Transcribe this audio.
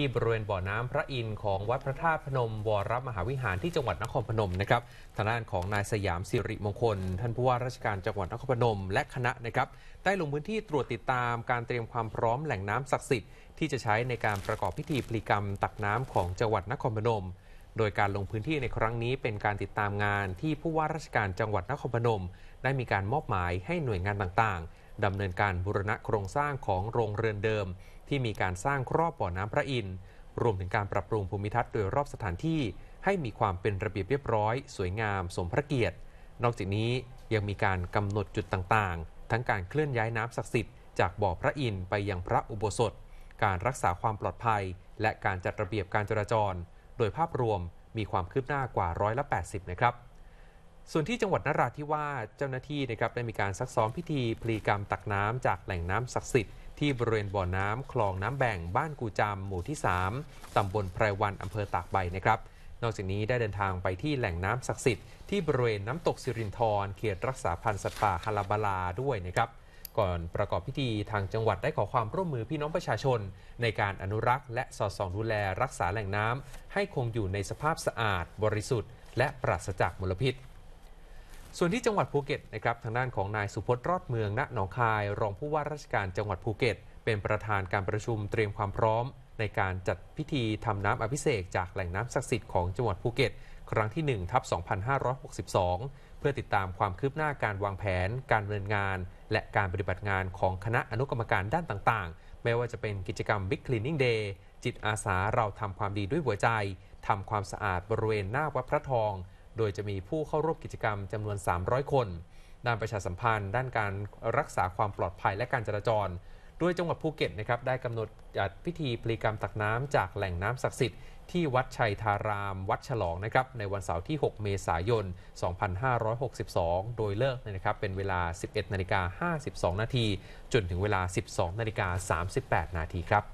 ที่บริเวณบ่อน้ำพระอินทร์ของวัดพระธาตุพนม วรมหาวิหารที่จังหวัดนครพนมนะครับ ทางด้านของนายสยามสิริมงคล ท่านผู้ว่าราชการจังหวัดนครพนม และคณะนะครับได้ลงพื้นที่ตรวจติดตาม การเตรียมความพร้อมแหล่งน้ำศักดิ์สิทธิ์ที่จะใช้ในการประกอบพิธีพลีกรรม ตักน้ำของจังหวัดนครพนม โดยการลงพื้นที่ในครั้งนี้เป็นการติดตามงานที่ผู้ว่าราชการจังหวัดนครพนม ได้มีการมอบหมายให้หน่วยงานต่างดำเนินการบูรณะโครงสร้างของโรงเรือนเดิม ที่มีการสร้างครอบบ่อน้ำพระอินทร์รวมถึงการปรับปรุงภูมิทัศน์โดยรอบสถานที่ ให้มีความเป็นระเบียบเรียบร้อย สวยงามสมพระเกียรติ นอกจากนี้ยังมีการกำหนดจุดต่าง ๆ ทั้งการเคลื่อนย้ายน้ำศักดิ์สิทธิ์จากบ่อพระอินทร์ไปยังพระอุโบสถ การรักษาความปลอดภัย และการจัดระเบียบการจราจร โดยภาพรวมมีความคืบหน้ากว่าร้อยละ80 นะครับส่วนที่จังหวัดนราธิวาสเจ้าหน้าที่นะครับได้มีการซักซ้อมพิธี พลีกรรมตักน้ำจากแหล่งน้ำศักดิ์สิทธิ์ที่บริเวณบ่อน้ำ คลองน้ำแบ่งบ้านกูจามหมู่ที่ 3 ตำบลไพรวันอำเภอตากใบนะครับ นอกจากนี้ได้เดินทางไปที่แหล่งน้ำศักดิ์สิทธิ์ที่บริเวณน้ำตกสิรินธร เขตรักษาพันธุ์สัตว์ป่าฮาลาบาลาด้วยนะครับก่อนประกอบพิธีทางจังหวัดได้ขอความร่วมมือพี่น้องประชาชน ในการอนุรักษ์ และสอดส่องดูแลรักษาแหล่งน้ำ ให้คงอยู่ในสภาพสะอาด บริสุทธิ์และปราศจากมลพิษส่วนที่จังหวัดภูเก็ตนะครับ ทางด้านของนายสุพจน์รอดเมืองณหนองคาย รองผู้ว่าราชการจังหวัดภูเก็ต เป็นประธานการประชุมเตรียมความพร้อม ในการจัดพิธีทำน้ำอภิเษกจากแหล่งน้ำศักดิ์สิทธิ์ของจังหวัดภูเก็ต ครั้งที่1ทับ 2562 เพื่อติดตามความคืบหน้าการวางแผน การดำเนินงาน และการปฏิบัติงานของคณะอนุกรรมการด้านต่างๆ ไม่ว่าจะเป็นกิจกรรม Big Cleaning Day จิตอาสาเราทำความดีด้วยหัวใจทำความสะอาดบริเวณหน้าวัดพระทองโดยจะมีผู้เข้าร่วมกิจกรรมจำนวน 300 คน ด้านประชาสัมพันธ์ด้านการรักษาความปลอดภัยและการจราจร ด้วยจังหวัดภูเก็ตนะครับได้กำหนดจัดพิธีปรีกรรมตักน้ำจากแหล่งน้ำศักดิ์สิทธิ์ที่วัดชัยธารามวัดฉลองนะครับ ในวันเสาร์ที่ 6 เมษายน 2562 โดยเลิกนะครับเป็นเวลา 11นาฬิกา52 นาทีจนถึงเวลา 12นาฬิกา38 นาทีครับ